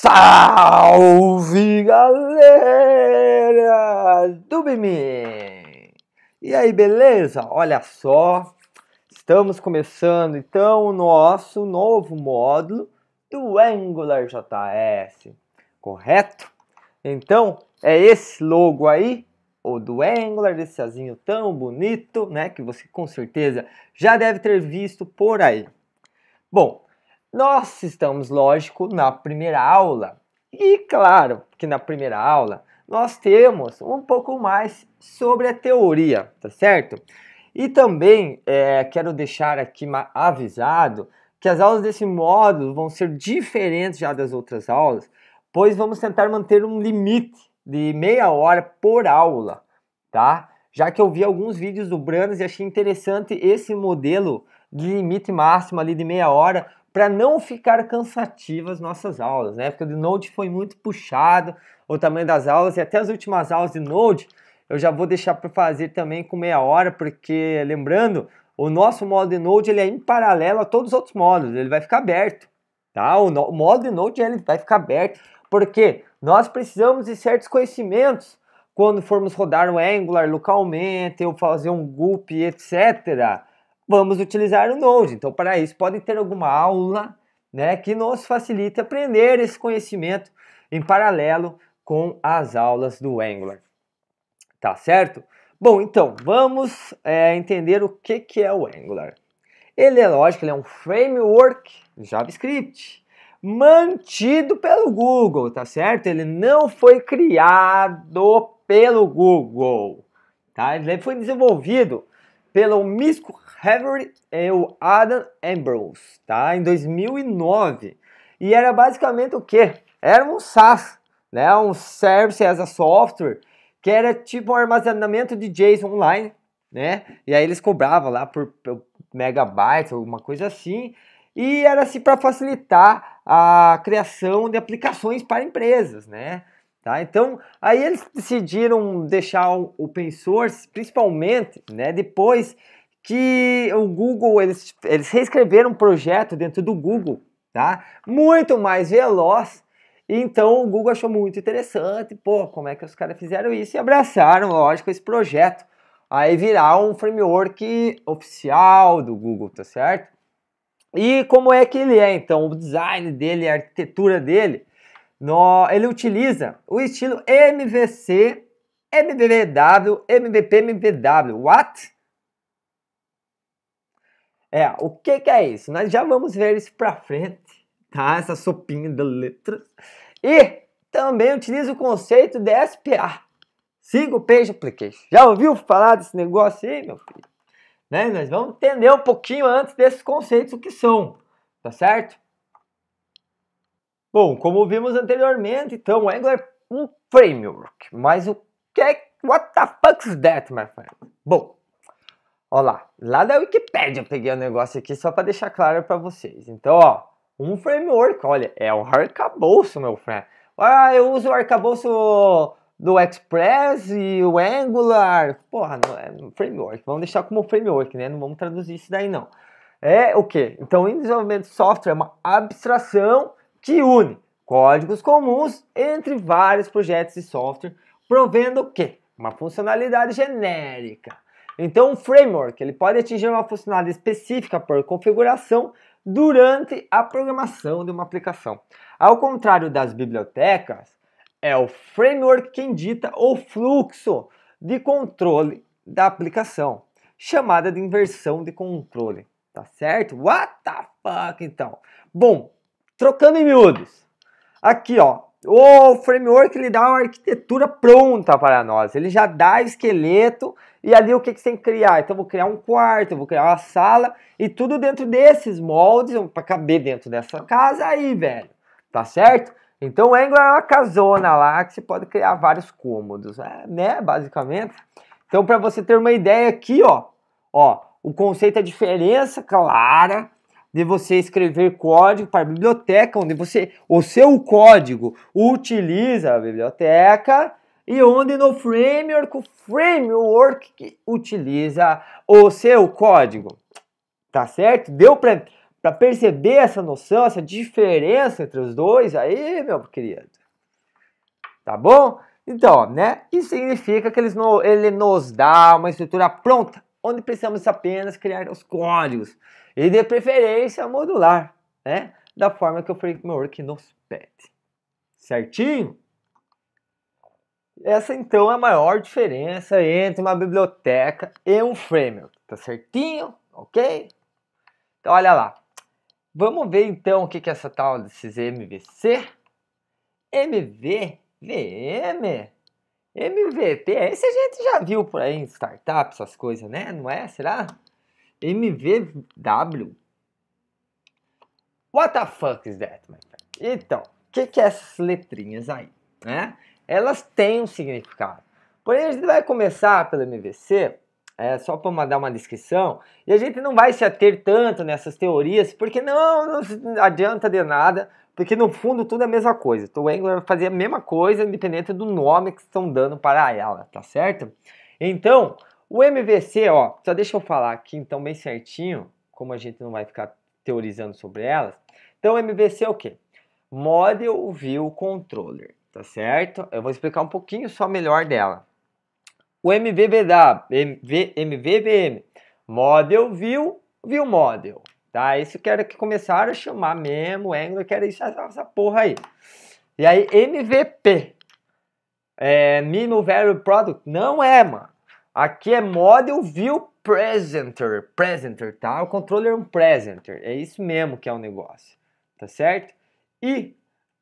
Salve galera do Bimim! E aí, beleza? Olha só, estamos começando então o nosso novo módulo do Angular JS, correto? Então, é esse logo aí, o do Angular, desse azinho tão bonito, né, que você com certeza já deve ter visto por aí. Bom, nós estamos, lógico, na primeira aula. E claro que na primeira aula nós temos um pouco mais sobre a teoria, tá certo? E também é, quero deixar aqui avisado que as aulas desse módulo vão ser diferentes já das outras aulas, pois vamos tentar manter um limite de meia hora por aula, tá? Já que eu vi alguns vídeos do Brandas e achei interessante esse modelo de limite máximo ali de meia hora, para não ficar cansativas nossas aulas. Na né? época de Node foi muito puxado o tamanho das aulas e até as últimas aulas de Node eu já vou deixar para fazer também com meia hora, porque lembrando, o nosso modo de Node ele é em paralelo a todos os outros módulos, ele vai ficar aberto, tá? O, no, o modo de Node ele vai ficar aberto, porque nós precisamos de certos conhecimentos quando formos rodar o Angular localmente, ou fazer um GUP, etc vamos utilizar o Node. Então, para isso, pode ter alguma aula né, que nos facilite aprender esse conhecimento em paralelo com as aulas do Angular. Tá certo? Bom, então, vamos é, entender o que, que é o Angular. Ele é lógico, ele é um framework JavaScript mantido pelo Google, tá certo? Ele não foi criado pelo Google, tá? Ele foi desenvolvido pelo Misco Havery e o Adam Ambrose, tá? Em 2009. E era basicamente o quê? Era um SaaS, né? Um Service as a Software, que era tipo um armazenamento de JSON online, né? E aí eles cobravam lá por, por megabytes, alguma coisa assim. E era assim para facilitar a criação de aplicações para empresas, né? Tá? Então, aí eles decidiram deixar o open source, principalmente né, depois que o Google, eles, eles reescreveram um projeto dentro do Google, tá? muito mais veloz, então o Google achou muito interessante, pô, como é que os caras fizeram isso? E abraçaram, lógico, esse projeto, aí virar um framework oficial do Google, tá certo? E como é que ele é, então, o design dele, a arquitetura dele? No, ele utiliza o estilo MVC, MVW, MVP, MVW. What? É, o que, que é isso? Nós já vamos ver isso pra frente, tá? Essa sopinha de letras. E também utiliza o conceito de SPA, Single Page Application. Já ouviu falar desse negócio aí, meu filho? Né? Nós vamos entender um pouquinho antes desses conceitos o que são, tá certo? Bom, como vimos anteriormente, então, o Angular é um framework, mas o que é, what the is that, my friend? Bom, olá lá, lá da Wikipedia peguei o um negócio aqui só para deixar claro para vocês. Então, ó, um framework, olha, é o arcabouço, meu friend. Ah, eu uso o arcabouço do Express e o Angular. Porra, não é um framework. Vamos deixar como framework, né? Não vamos traduzir isso daí, não. É o que? Então, em desenvolvimento de software é uma abstração que une códigos comuns entre vários projetos de software, provendo o quê? Uma funcionalidade genérica. Então, o framework ele pode atingir uma funcionalidade específica por configuração durante a programação de uma aplicação. Ao contrário das bibliotecas, é o framework quem dita o fluxo de controle da aplicação, chamada de inversão de controle, tá certo? What the fuck, então? Bom, Trocando em miúdos. Aqui, ó, o framework ele dá uma arquitetura pronta para nós. Ele já dá esqueleto e ali o que, que você tem que criar? Então, vou criar um quarto, vou criar uma sala e tudo dentro desses moldes para caber dentro dessa casa aí, velho. Tá certo? Então, o Angular é uma casona lá que você pode criar vários cômodos, é, né? Basicamente. Então, para você ter uma ideia aqui, ó, ó, o conceito é diferença clara de você escrever código para a biblioteca, onde você o seu código utiliza a biblioteca e onde no framework, o framework que utiliza o seu código. Tá certo? Deu para perceber essa noção, essa diferença entre os dois aí, meu querido? Tá bom? Então, né? Isso significa que eles no, ele nos dá uma estrutura pronta, onde precisamos apenas criar os códigos. E de preferência modular, né? Da forma que o framework nos pede. Certinho? Essa então é a maior diferença entre uma biblioteca e um framework. Tá certinho? Ok? Então olha lá. Vamos ver então o que é essa tal desses MVC. MVVM, MVP. Esse a gente já viu por aí em startups, essas coisas, né? Não é? Será? MVW? What the fuck is that, my friend? Então, o que, que é essas letrinhas aí? Né? Elas têm um significado. Porém, a gente vai começar pelo MVC, é, só para mandar uma descrição, e a gente não vai se ater tanto nessas teorias, porque não, não adianta de nada, porque no fundo tudo é a mesma coisa. Então, o Angular vai fazer a mesma coisa, independente do nome que estão dando para ela, tá certo? Então, o MVC, ó, só deixa eu falar aqui então bem certinho, como a gente não vai ficar teorizando sobre elas. Então, MVC é o quê? Model View Controller, tá certo? Eu vou explicar um pouquinho só melhor dela. O MVVW, MVVM, Model View, View Model, tá? Isso que era que começaram a chamar mesmo, Angular, que era isso, essa, essa porra aí. E aí, MVP, é, Minimal Value Product, não é, mano. Aqui é Model View Presenter, Presenter, tá? O controller é um Presenter, é isso mesmo que é o um negócio, tá certo? E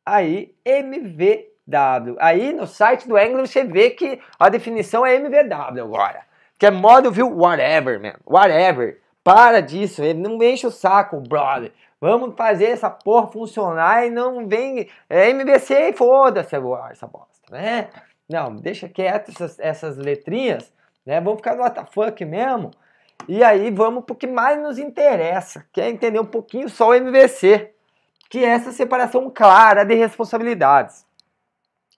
aí MVW, aí no site do Angular você vê que a definição é MVW agora, que é Model View Whatever, man, Whatever. Para disso, não enche o saco, brother. Vamos fazer essa porra funcionar e não vem é MVC e foda-se agora essa bosta, né? Não, deixa quieto essas, essas letrinhas né? Vamos ficar no WTF mesmo. E aí vamos para o que mais nos interessa, que é entender um pouquinho só o MVC, que é essa separação clara de responsabilidades.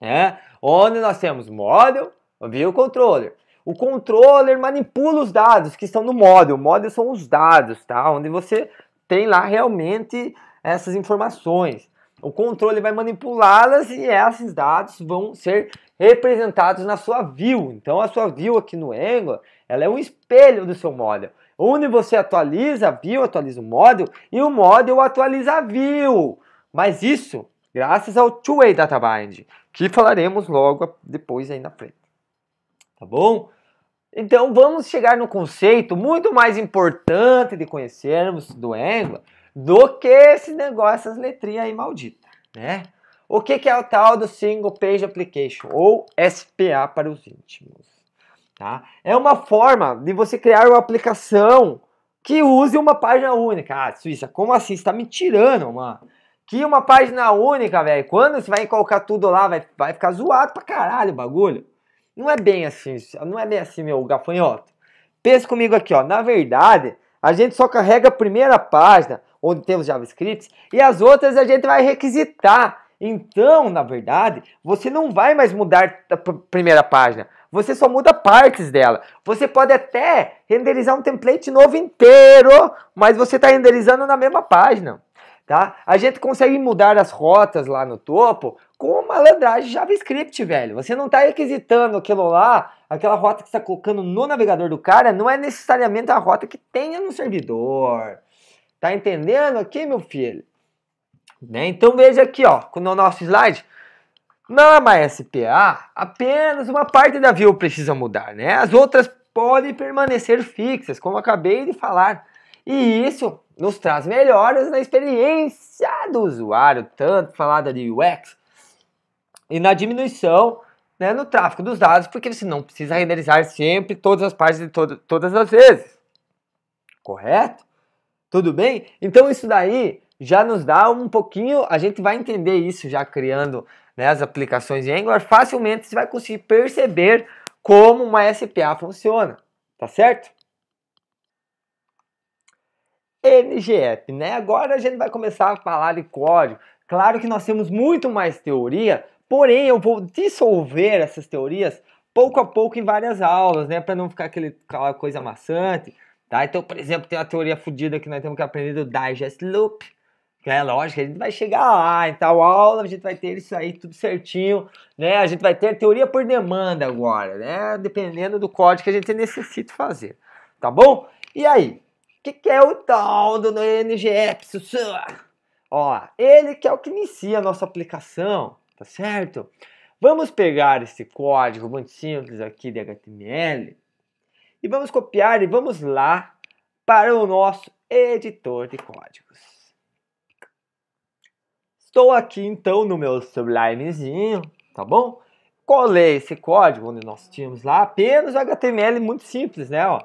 Né? onde nós temos model, view controller. O controller manipula os dados que estão no model. O model são os dados, tá? Onde você tem lá realmente essas informações. O controle vai manipulá-las e esses dados vão ser representados na sua view. Então a sua view aqui no Angular, ela é um espelho do seu model. Onde você atualiza a view, atualiza o model e o model atualiza a view. Mas isso graças ao two-way data bind, que falaremos logo depois aí na frente. Tá bom? Então vamos chegar no conceito muito mais importante de conhecermos do Angular do que esse negócio, essas letrinhas aí malditas, né? O que, que é o tal do Single Page Application, ou SPA para os íntimos? Tá? É uma forma de você criar uma aplicação que use uma página única. Ah, Suíça, como assim? Você está me tirando, mano. Que uma página única, velho. Quando você vai colocar tudo lá, vai, vai ficar zoado pra caralho o bagulho. Não é bem assim, não é bem assim, meu gafanhoto. Pensa comigo aqui, ó. Na verdade, a gente só carrega a primeira página, onde tem os JavaScripts, e as outras a gente vai requisitar então, na verdade, você não vai mais mudar a primeira página. Você só muda partes dela. Você pode até renderizar um template novo inteiro, mas você está renderizando na mesma página. Tá? A gente consegue mudar as rotas lá no topo com uma malandragem JavaScript, velho. Você não está requisitando aquilo lá, aquela rota que está colocando no navegador do cara, não é necessariamente a rota que tenha no servidor. Tá entendendo aqui, meu filho? Né? Então veja aqui ó, no nosso slide, na SPA apenas uma parte da VIO precisa mudar, né? As outras podem permanecer fixas, como acabei de falar. E isso nos traz melhoras na experiência do usuário, tanto falada de UX, e na diminuição né, no tráfego dos dados, porque você não precisa renderizar sempre todas as partes de todo, todas as vezes. Correto? Tudo bem? Então isso daí já nos dá um pouquinho, a gente vai entender isso já criando né, as aplicações em Angular, facilmente você vai conseguir perceber como uma SPA funciona, tá certo? NGF, né? Agora a gente vai começar a falar de código. Claro que nós temos muito mais teoria, porém eu vou dissolver essas teorias pouco a pouco em várias aulas, né? Para não ficar aquele, aquela coisa maçante, tá? Então, por exemplo, tem a teoria fodida que nós temos que aprender do Digest Loop, é Lógico, a gente vai chegar lá em tal aula, a gente vai ter isso aí tudo certinho, né? A gente vai ter teoria por demanda agora, né? Dependendo do código que a gente necessita fazer, tá bom? E aí, o que, que, é o tal do NGE, Ó, ele que é o que inicia a nossa aplicação, tá certo? Vamos pegar esse código muito simples aqui de HTML e vamos copiar e vamos lá para o nosso editor de códigos. Estou aqui então no meu Sublimezinho, tá bom? Colei é esse código onde nós tínhamos lá apenas HTML muito simples, né, ó.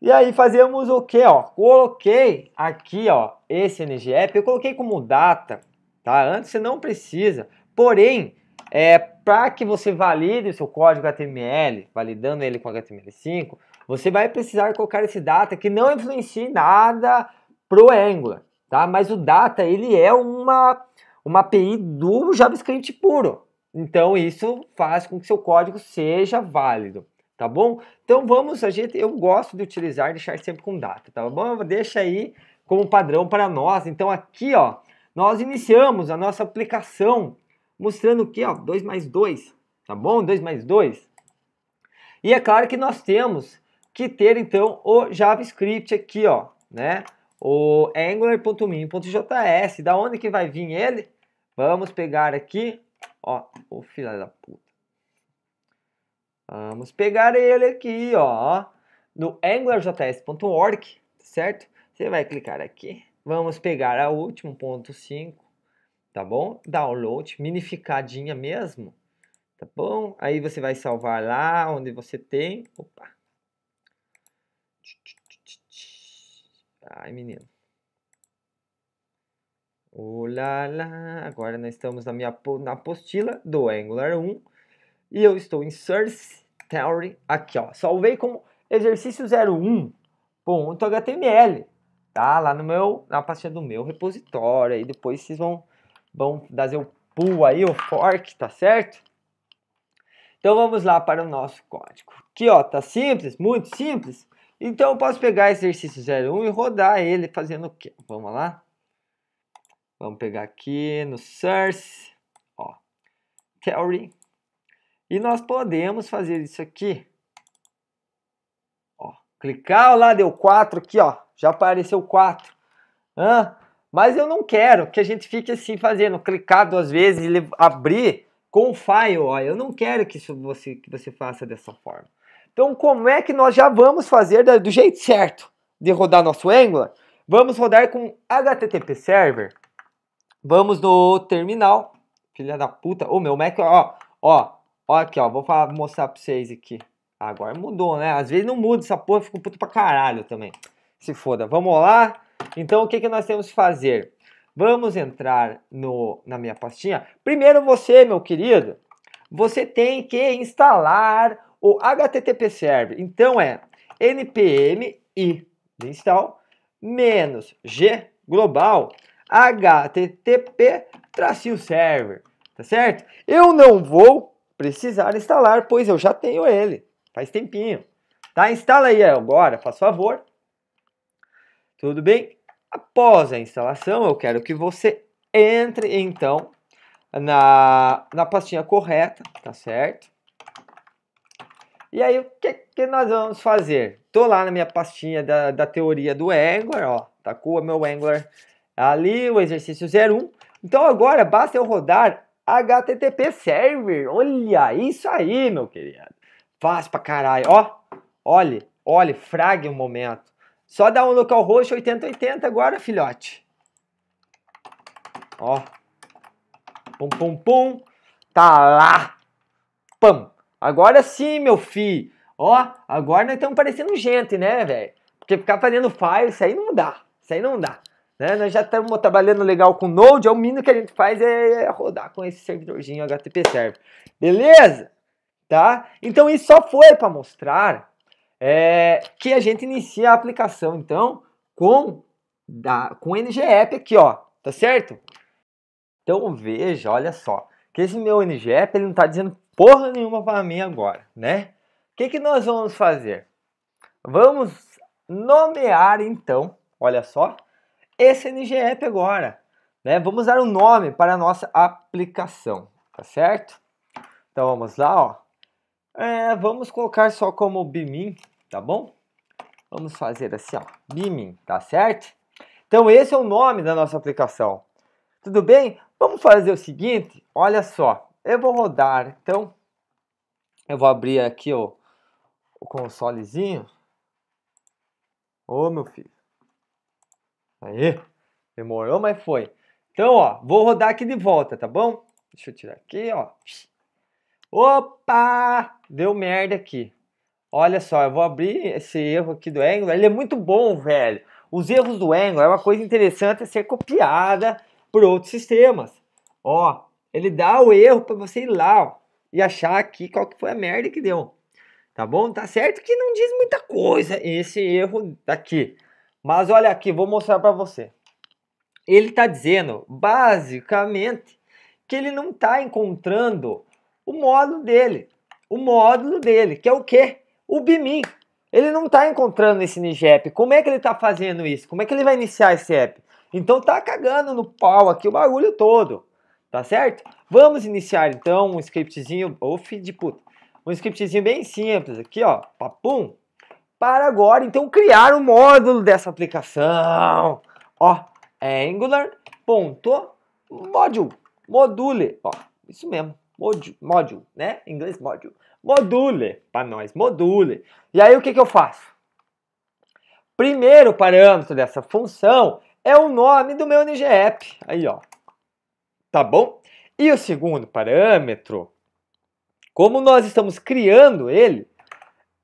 E aí fazemos o que, ó? Coloquei aqui, ó, esse NGF, eu coloquei como data, tá? Antes você não precisa. Porém, é para que você valide o seu código HTML, validando ele com HTML5, você vai precisar colocar esse data que não influencie nada pro Angular tá? Mas o data ele é uma uma API do JavaScript puro. Então isso faz com que seu código seja válido, tá bom? Então vamos, a gente, eu gosto de utilizar deixar sempre com data, tá bom? Deixa aí como padrão para nós. Então aqui, ó, nós iniciamos a nossa aplicação mostrando que, ó, 2 mais 2, tá bom? 2 mais 2. E é claro que nós temos que ter então o JavaScript aqui, ó, né? o angular.min.js. Da onde que vai vir ele? Vamos pegar aqui, ó, o filho da puta. Vamos pegar ele aqui, ó, no angularjs.org, certo? Você vai clicar aqui. Vamos pegar a última, ponto 5, tá bom? Download, minificadinha mesmo, tá bom? Aí você vai salvar lá onde você tem, opa, Ai, menino. Olá, lá. Agora nós estamos na minha na apostila do Angular 1 e eu estou em Source Theory aqui, ó. Salvei como exercício 01.html, tá? Lá no meu na pastinha do meu repositório e depois vocês vão vão fazer o pull aí, o fork, tá certo? Então vamos lá para o nosso código. Aqui, ó, tá simples, muito simples. Então eu posso pegar exercício 01 e rodar ele fazendo o quê? Vamos lá? Vamos pegar aqui no source, ó, theory. E nós podemos fazer isso aqui. Ó, clicar ó lá, deu 4 aqui, ó. Já apareceu 4. Hã? Mas eu não quero que a gente fique assim fazendo, clicar duas vezes e abrir com o file, ó. Eu não quero que isso você, que você faça dessa forma. Então, como é que nós já vamos fazer do jeito certo de rodar nosso Angular? Vamos rodar com HTTP Server. Vamos no terminal. Filha da puta. O meu Mac, ó, ó, ó aqui, ó. Vou falar, mostrar pra vocês aqui. Agora mudou, né? Às vezes não muda essa porra, fico puto pra caralho também. Se foda. Vamos lá? Então, o que, que nós temos que fazer? Vamos entrar no, na minha pastinha. Primeiro você, meu querido, você tem que instalar o HTTP Server, então, é npm i install menos g global http tracinho server, tá certo? Eu não vou precisar instalar, pois eu já tenho ele, faz tempinho. Tá? Instala aí agora, faz favor. Tudo bem? Após a instalação, eu quero que você entre, então, na, na pastinha correta, tá certo? E aí, o que, que nós vamos fazer? Tô lá na minha pastinha da, da teoria do Angular, ó. Tacou tá meu Angular ali, o exercício 01. Então agora basta eu rodar HTTP Server. Olha, isso aí, meu querido. Fácil pra caralho. Ó, olhe, olhe, frague um momento. Só dá um localhost 8080 agora, filhote. Ó. Pum, pum, pum. Tá lá. Pam, Agora sim, meu filho. Ó, agora nós estamos parecendo gente, né, velho? Porque ficar fazendo file, isso aí não dá. Isso aí não dá. Né? Nós já estamos trabalhando legal com Node, é o mínimo que a gente faz é, é rodar com esse servidorzinho HTTP Server. Beleza? Tá? Então isso só foi para mostrar é, que a gente inicia a aplicação, então, com da, com app aqui, ó. Tá certo? Então veja, olha só, que esse meu app ele não está dizendo porra nenhuma para mim agora, né? O que, que nós vamos fazer? Vamos nomear então, olha só, esse NGEP agora, né? Vamos dar um nome para a nossa aplicação, tá certo? Então vamos lá, ó. É, vamos colocar só como Bimin, tá bom? Vamos fazer assim, ó, Bimin, tá certo? Então esse é o nome da nossa aplicação. Tudo bem? Vamos fazer o seguinte, olha só eu vou rodar. Então, eu vou abrir aqui ó, o consolezinho. Ô, meu filho. Aí, demorou, mas foi. Então, ó, vou rodar aqui de volta, tá bom? Deixa eu tirar aqui, ó. Opa! Deu merda aqui. Olha só, eu vou abrir esse erro aqui do Angular. Ele é muito bom, velho. Os erros do Angular é uma coisa interessante a ser copiada por outros sistemas. Ó, ele dá o erro para você ir lá ó, e achar aqui qual que foi a merda que deu. Tá bom? Tá certo que não diz muita coisa esse erro daqui. Mas olha aqui, vou mostrar para você. Ele está dizendo, basicamente, que ele não está encontrando o módulo dele. O módulo dele, que é o quê? O BIMIN. Ele não está encontrando esse NIGEP. Como é que ele está fazendo isso? Como é que ele vai iniciar esse app? Então tá cagando no pau aqui o bagulho todo tá certo? Vamos iniciar então um scriptzinho, o filho de puta, um scriptzinho bem simples aqui, ó, papum, para agora então criar o um módulo dessa aplicação, ó, angular.module, module, ó, isso mesmo, module, module, né, em inglês module, module, para nós, module, e aí o que que eu faço? Primeiro parâmetro dessa função é o nome do meu NGApp, aí ó, tá bom? E o segundo parâmetro, como nós estamos criando ele,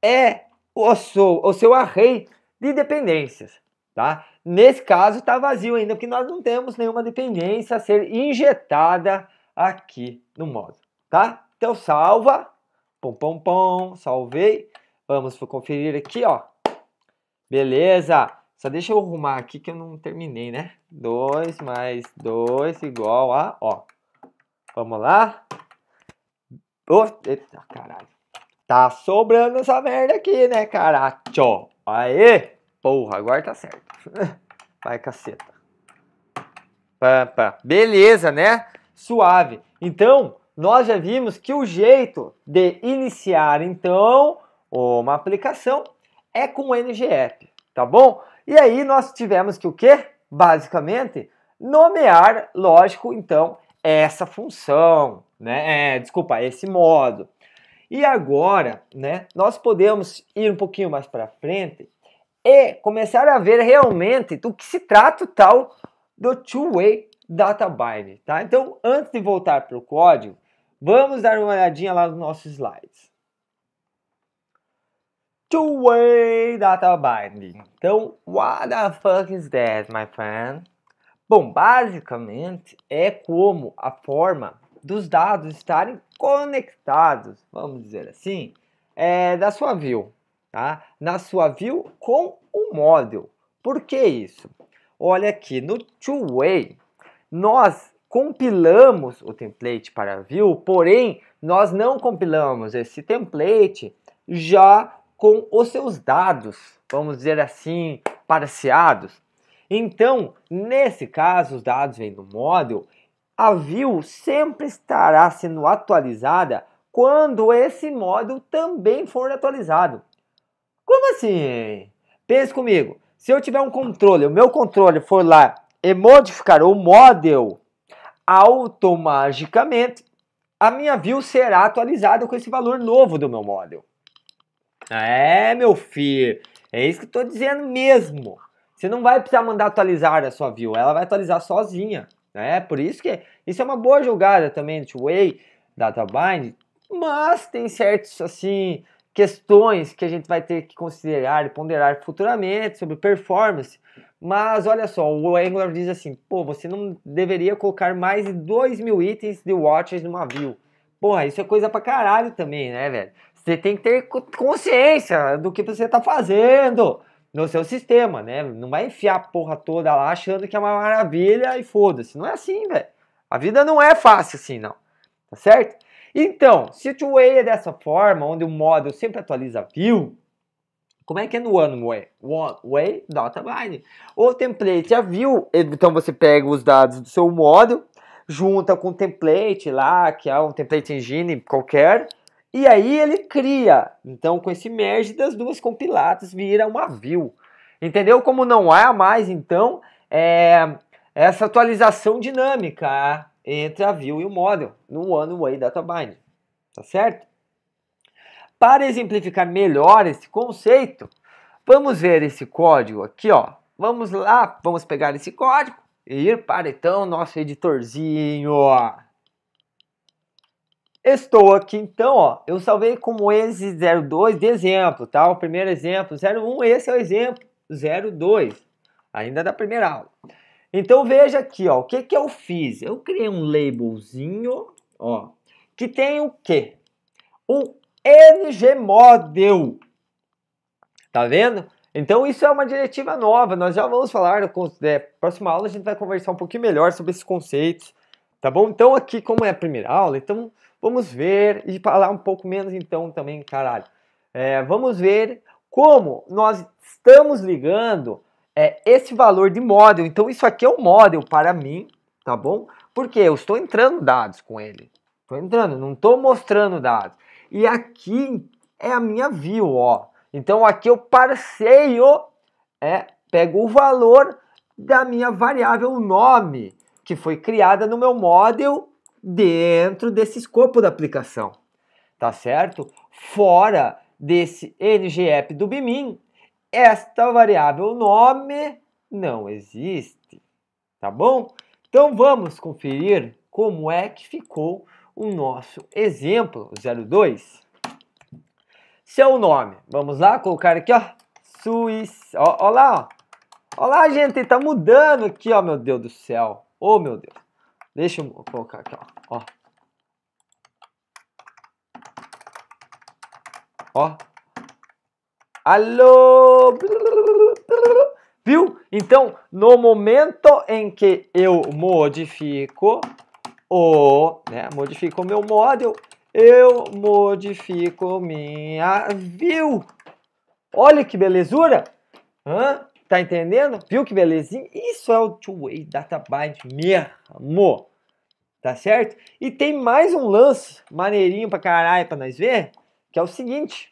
é o seu, o seu array de dependências, tá? Nesse caso está vazio ainda, porque nós não temos nenhuma dependência a ser injetada aqui no módulo, tá? Então salva, pom pom pom, salvei. Vamos conferir aqui, ó. Beleza. Só deixa eu arrumar aqui que eu não terminei, né? 2 mais 2 igual a, ó. Vamos lá? Oh, eita, caralho. Tá sobrando essa merda aqui, né, caracho? Aê! Porra, agora tá certo. Vai, caceta. Pampa. Beleza, né? Suave. Então, nós já vimos que o jeito de iniciar, então, uma aplicação é com o NGF, tá bom? E aí nós tivemos que o quê? Basicamente, nomear, lógico, então, essa função, né? É, desculpa, esse modo. E agora, né, nós podemos ir um pouquinho mais para frente e começar a ver realmente do que se trata o tal do two-way data bind, tá? Então, antes de voltar para o código, vamos dar uma olhadinha lá nos nossos slides two way data binding. Então, what the fuck is that, my friend? Bom, basicamente é como a forma dos dados estarem conectados, vamos dizer assim, é, da sua view, tá? Na sua view com o model. Por que isso? Olha aqui no two-way, nós compilamos o template para view, porém nós não compilamos esse template já com os seus dados, vamos dizer assim, parciados. Então, nesse caso, os dados vêm do model, a view sempre estará sendo atualizada quando esse módulo também for atualizado. Como assim? Pense comigo. Se eu tiver um controle, o meu controle for lá e modificar o model, automaticamente a minha view será atualizada com esse valor novo do meu model. É, meu filho, é isso que eu tô dizendo mesmo. Você não vai precisar mandar atualizar a sua view, ela vai atualizar sozinha. Né? Por isso que isso é uma boa jogada também do Way, Databind, mas tem certos assim questões que a gente vai ter que considerar e ponderar futuramente sobre performance. Mas olha só, o Angular diz assim: pô, você não deveria colocar mais de 2 mil itens de watches numa view. Porra, isso é coisa pra caralho também, né, velho? Você tem que ter consciência do que você está fazendo no seu sistema, né? Não vai enfiar a porra toda lá achando que é uma maravilha e foda-se. Não é assim, velho. A vida não é fácil assim, não. Tá certo? Então, se o é dessa forma, onde o módulo sempre atualiza view, como é que é no One Way? One Way, Database. O template a é view, então você pega os dados do seu módulo, junta com o template lá, que é um template engine qualquer, e aí ele cria. Então, com esse merge das duas compiladas, vira uma view. Entendeu? Como não há mais, então, é, essa atualização dinâmica entre a view e o model no ano way data bind. Tá certo? Para exemplificar melhor esse conceito, vamos ver esse código aqui, ó. Vamos lá, vamos pegar esse código e ir para então nosso editorzinho. Estou aqui, então, ó, eu salvei como esse 02 de exemplo, tá? O primeiro exemplo, 01, esse é o exemplo 02, ainda da primeira aula. Então, veja aqui, ó, o que que eu fiz? Eu criei um labelzinho, ó, que tem o quê? ng ngmodel, tá vendo? Então, isso é uma diretiva nova, nós já vamos falar, na é, próxima aula a gente vai conversar um pouquinho melhor sobre esses conceitos, tá bom? Então, aqui, como é a primeira aula, então... Vamos ver e falar um pouco menos então também, caralho. É, vamos ver como nós estamos ligando é, esse valor de model. Então isso aqui é um model para mim, tá bom? Porque eu estou entrando dados com ele. Estou entrando, não estou mostrando dados. E aqui é a minha view, ó. Então aqui eu parceio, é, pego o valor da minha variável nome, que foi criada no meu model dentro desse escopo da aplicação, tá certo? Fora desse ngapp do bimin, esta variável nome não existe, tá bom? Então vamos conferir como é que ficou o nosso exemplo 02. Seu nome, vamos lá, colocar aqui, ó, Suíça, ó, ó lá, ó. Olá, gente, tá mudando aqui, ó, meu Deus do céu. Ô, oh, meu Deus. Deixa eu colocar aqui, ó. Ó. ó. Alô! Viu? Então, no momento em que eu modifico o, né, modifico meu model, eu modifico minha view. Olha que belezura! Hã? Tá entendendo? Viu que belezinha? Isso é o two-way data bind mesmo. Tá certo? E tem mais um lance maneirinho pra caralho pra nós ver, que é o seguinte.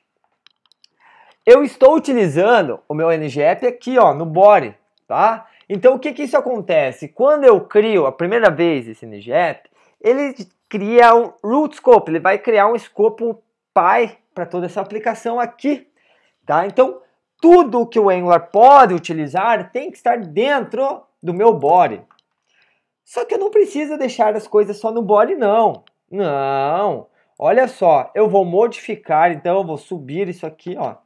Eu estou utilizando o meu NGApp aqui, ó, no body, tá? Então o que que isso acontece? Quando eu crio a primeira vez esse NGApp, ele cria um root scope, ele vai criar um escopo pai para toda essa aplicação aqui, tá? Então, tudo que o Angular pode utilizar tem que estar dentro do meu body. Só que eu não preciso deixar as coisas só no body, não. Não. Olha só, eu vou modificar, então eu vou subir isso aqui, ó.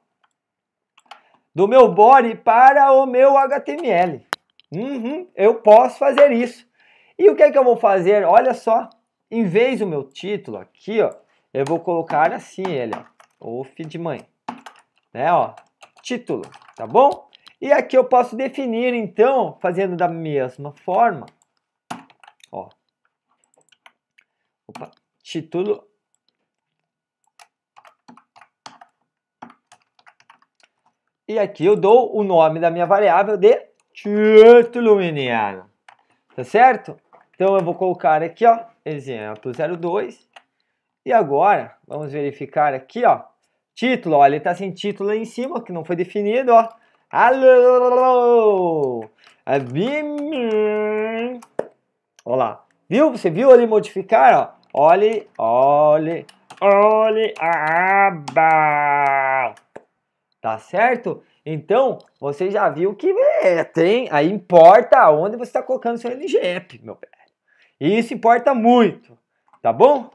Do meu body para o meu HTML. Uhum, eu posso fazer isso. E o que é que eu vou fazer? Olha só, em vez do meu título aqui, ó, eu vou colocar assim ele, ó. O de mãe. Né, ó título, tá bom? E aqui eu posso definir, então, fazendo da mesma forma, ó, opa, título E aqui eu dou o nome da minha variável de título menino. Tá certo? Então eu vou colocar aqui, ó, exemplo 02. E agora, vamos verificar aqui, ó. Título, olha ele está sem título aí em cima, que não foi definido, ó. Alô! Olha lá. Viu? Você viu ele modificar, ó? Olhe, olhe, olhe a aba. Tá certo? Então, você já viu que é, tem, aí importa onde você está colocando seu LGF, meu velho. E isso importa muito, tá bom?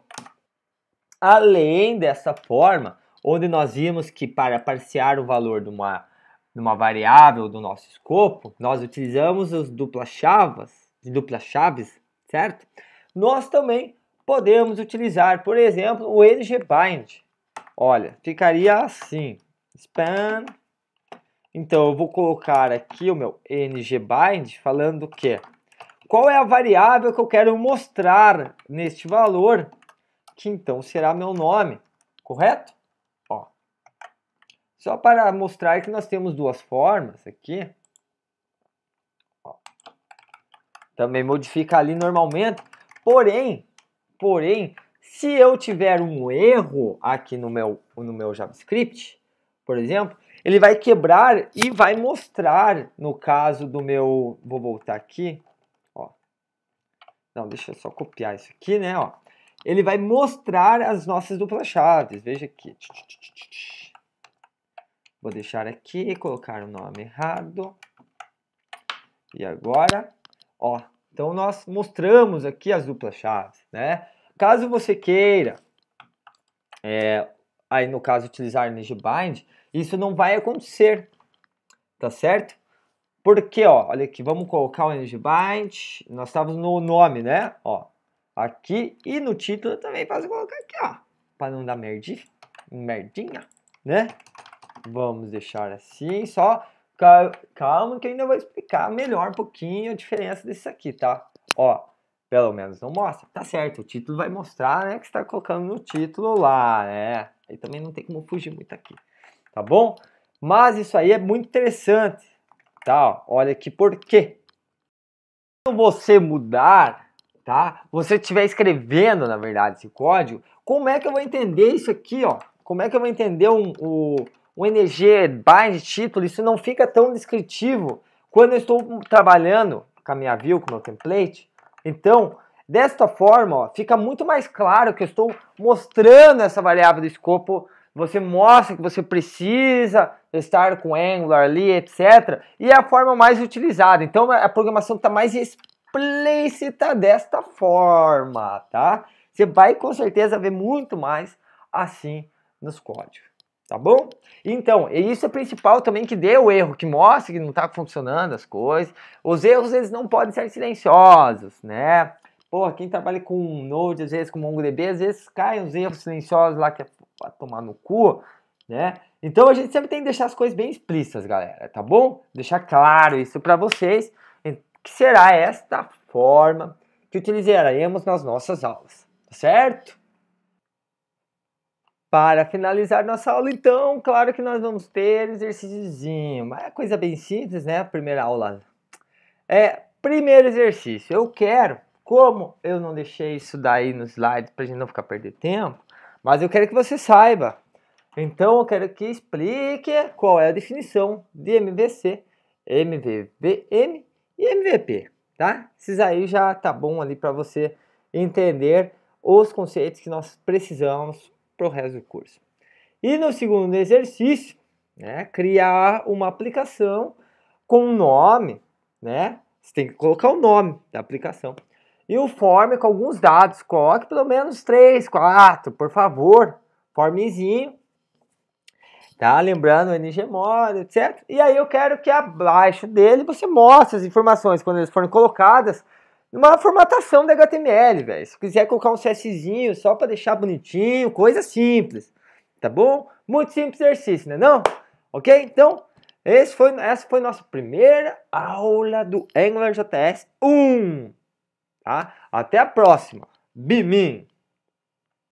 Além dessa forma, onde nós vimos que para parciar o valor de uma, de uma variável do nosso escopo, nós utilizamos os duplas chaves, duplas chaves, certo? Nós também podemos utilizar, por exemplo, o ngbind. Olha, ficaria assim, span. Então, eu vou colocar aqui o meu ngbind falando que qual é a variável que eu quero mostrar neste valor, que então será meu nome, correto? Só para mostrar que nós temos duas formas aqui. Ó. Também modifica ali normalmente. Porém, porém, se eu tiver um erro aqui no meu, no meu JavaScript, por exemplo, ele vai quebrar e vai mostrar, no caso do meu... Vou voltar aqui, ó. Não, deixa eu só copiar isso aqui, né, ó. Ele vai mostrar as nossas duplas chaves, veja aqui. Tch, tch, tch, Vou deixar aqui, colocar o nome errado. E agora, ó, então nós mostramos aqui as duplas chaves, né? Caso você queira, é, aí no caso utilizar NGBind, isso não vai acontecer, tá certo? Porque, ó, olha aqui, vamos colocar o NGBind, nós estávamos no nome, né? Ó, aqui e no título também posso colocar aqui, ó, para não dar merdinha, merdinha, né? Vamos deixar assim, só calma que eu ainda vou explicar melhor um pouquinho a diferença desse aqui, tá? Ó, pelo menos não mostra. Tá certo, o título vai mostrar, né, que está colocando no título lá, né? Aí também não tem como fugir muito aqui, tá bom? Mas isso aí é muito interessante, tá? Olha aqui por quê. Quando você mudar, tá? Você estiver escrevendo, na verdade, esse código, como é que eu vou entender isso aqui, ó? Como é que eu vou entender um, o o NG, bind, título, isso não fica tão descritivo quando eu estou trabalhando com a minha view, com o meu template. Então, desta forma, ó, fica muito mais claro que eu estou mostrando essa variável do escopo. Você mostra que você precisa estar com Angular ali, etc. E é a forma mais utilizada. Então, a programação está mais explícita desta forma, tá? Você vai com certeza ver muito mais assim nos códigos. Tá bom? Então, e isso é principal também que dê o erro, que mostra que não está funcionando as coisas. Os erros, eles não podem ser silenciosos, né? Porra, quem trabalha com Node, às vezes com MongoDB, às vezes caem os erros silenciosos lá que é pra tomar no cu, né? Então a gente sempre tem que deixar as coisas bem explícitas, galera, tá bom? Deixar claro isso para vocês, que será esta forma que utilizaremos nas nossas aulas, tá certo? Para finalizar nossa aula, então, claro que nós vamos ter exercíciozinho, mas é coisa bem simples, né? primeira aula. É, primeiro exercício, eu quero, como eu não deixei isso daí no slide para a gente não ficar perdendo tempo, mas eu quero que você saiba. Então, eu quero que explique qual é a definição de MVC, MVVM e MVP, tá? Esses aí já tá bom ali para você entender os conceitos que nós precisamos para o resto do curso. E no segundo exercício, né, criar uma aplicação com um nome, né? Você tem que colocar o nome da aplicação. E o form com alguns dados, coloque pelo menos três, quatro, por favor, formezinho. Tá? Lembrando o ngMod, etc. E aí eu quero que abaixo dele você mostre as informações quando eles forem colocadas, uma formatação da HTML, velho. Se quiser colocar um CSzinho só para deixar bonitinho, coisa simples, tá bom? Muito simples exercício, né não? Ok? Então, esse foi, essa foi nossa primeira aula do AngularJS 1, tá? Até a próxima. Bimim!